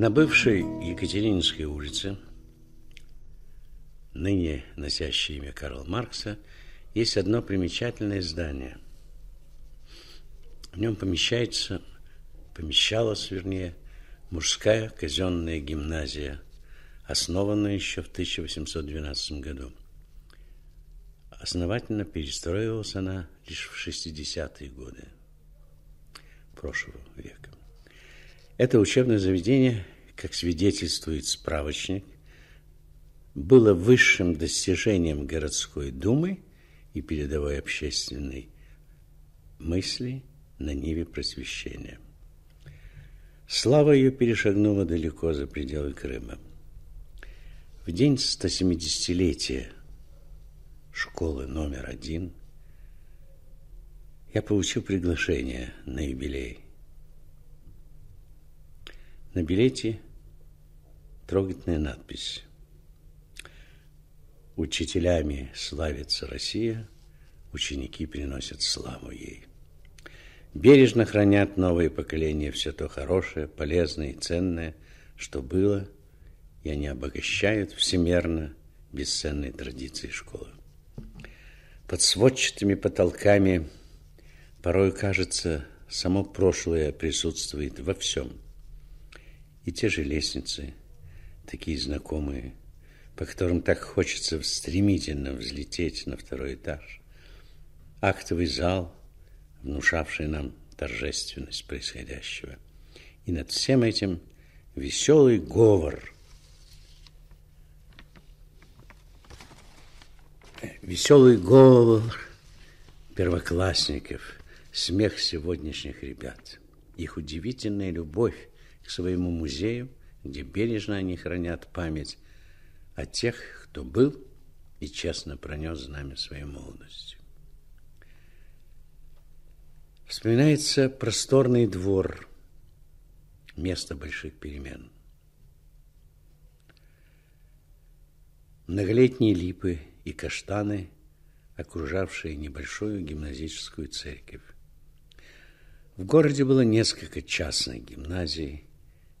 На бывшей Екатерининской улице, ныне носящей имя Карла Маркса, есть одно примечательное здание. В нем помещается, помещалась, вернее, мужская казенная гимназия, основанная еще в 1812 году. Основательно перестроилась она лишь в 60-е годы прошлого века. Это учебное заведение, как свидетельствует справочник, было высшим достижением городской думы и передовой общественной мысли на ниве просвещения. Слава ее перешагнула далеко за пределы Крыма. В день 170-летия школы номер один я получил приглашение на юбилей – на билете трогательная надпись. Учителями славится Россия, ученики приносят славу ей. Бережно хранят новые поколения все то хорошее, полезное и ценное, что было, и они обогащают всемерно бесценные традиции школы. Под сводчатыми потолками порой кажется, само прошлое присутствует во всем – и те же лестницы, такие знакомые, по которым так хочется стремительно взлететь на второй этаж. Актовый зал, внушавший нам торжественность происходящего. И над всем этим веселый говор. Веселый говор первоклассников, смех сегодняшних ребят, их удивительная любовь к своему музею, где бережно они хранят память о тех, кто был и честно пронес знамя своей молодости. Вспоминается просторный двор, место больших перемен. Многолетние липы и каштаны, окружавшие небольшую гимназическую церковь. В городе было несколько частных гимназий,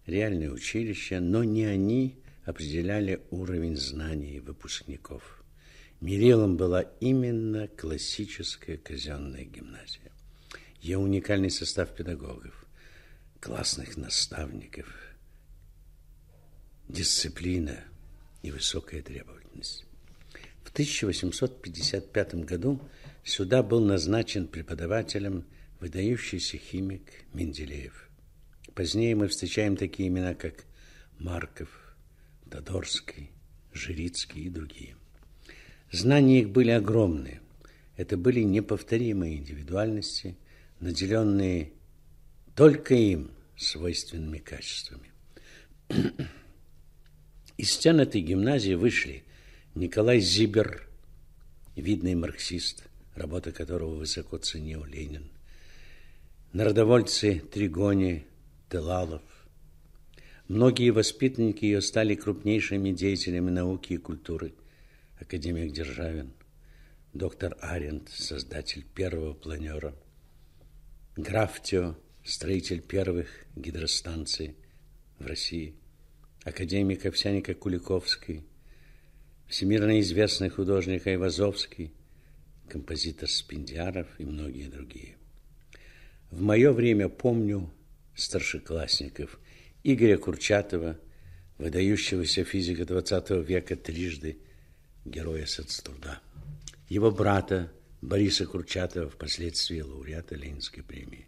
реальные училища, но не они определяли уровень знаний выпускников. Мерилом была именно классическая казенная гимназия. Ее уникальный состав педагогов, классных наставников, дисциплина и высокая требовательность. В 1855 году сюда был назначен преподавателем выдающийся химик Менделеев – Позднее мы встречаем такие имена, как Марков, Тодорский, Жирицкий и другие. Знания их были огромные. Это были неповторимые индивидуальности, наделенные только им свойственными качествами. Из стен этой гимназии вышли Николай Зибер, видный марксист, работа которого высоко ценил Ленин, народовольцы Тригони, Делалов. Многие воспитанники ее стали крупнейшими деятелями науки и культуры. Академик Державин, доктор Аренд, создатель первого планера, Графтио, строитель первых гидростанций в России, академик Овсяника Куликовский, всемирно известный художник Айвазовский, композитор Спиндиаров и многие другие. В мое время, помню, старшеклассников, Игоря Курчатова, выдающегося физика XX века трижды героя соцтруда, его брата Бориса Курчатова, впоследствии лауреата Ленинской премии.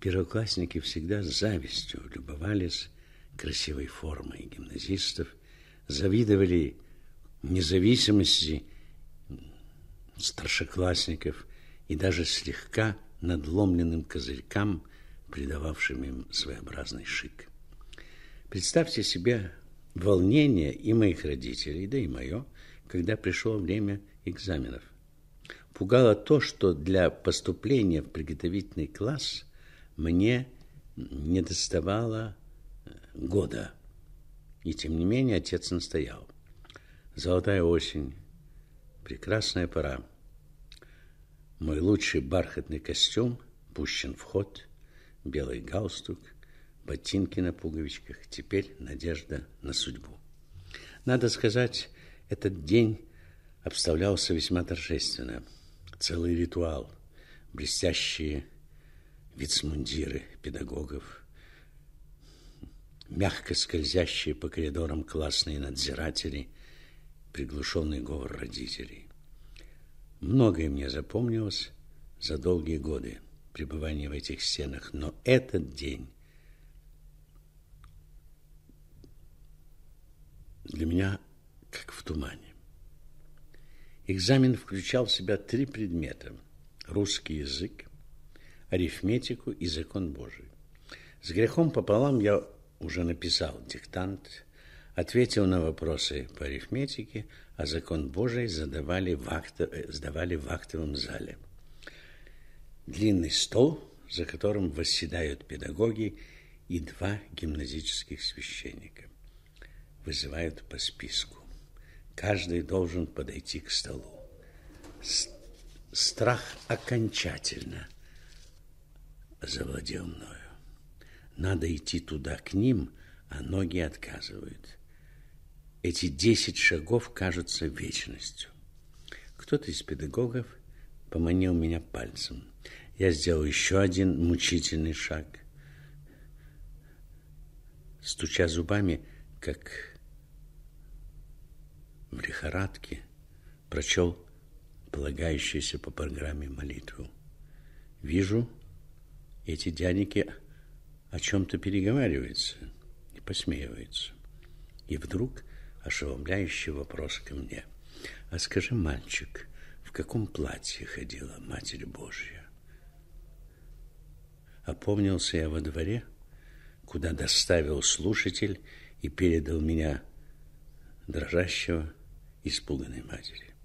Первоклассники всегда с завистью любовались красивой формой гимназистов, завидовали независимости старшеклассников и даже слегка надломленным козырькам – придававшим им своеобразный шик. Представьте себе волнение и моих родителей, да и мое, когда пришло время экзаменов. Пугало то, что для поступления в приготовительный класс мне не доставало э, года. И тем не менее отец настоял. Золотая осень, прекрасная пора. Мой лучший бархатный костюм пущен в ход – белый галстук, ботинки на пуговичках, теперь надежда на судьбу. Надо сказать, этот день обставлялся весьма торжественно. Целый ритуал, блестящие вицмундиры педагогов, мягко скользящие по коридорам классные надзиратели, приглушенный говор родителей. Многое мне запомнилось за долгие годы – пребывания в этих стенах, но этот день для меня как в тумане. Экзамен включал в себя три предмета – русский язык, арифметику и закон Божий. С грехом пополам я уже написал диктант, ответил на вопросы по арифметике, а закон Божий задавали в акто... Э, сдавали в актовом зале – длинный стол, за которым восседают педагоги и два гимназических священника. Вызывают по списку. Каждый должен подойти к столу. страх окончательно завладел мною. Надо идти туда к ним, а ноги отказывают. Эти десять шагов кажутся вечностью. Кто-то из педагогов – поманил меня пальцем. Я сделал еще один мучительный шаг. Стуча зубами, как в лихорадке, прочел полагающуюся по программе молитву. Вижу, эти дяденьки о чем-то переговариваются и посмеиваются. И вдруг ошеломляющий вопрос ко мне. «А скажи, мальчик, каком платье ходила Матерь Божья. Опомнился я во дворе, куда доставил слушатель и передал меня дрожащего, испуганной матери.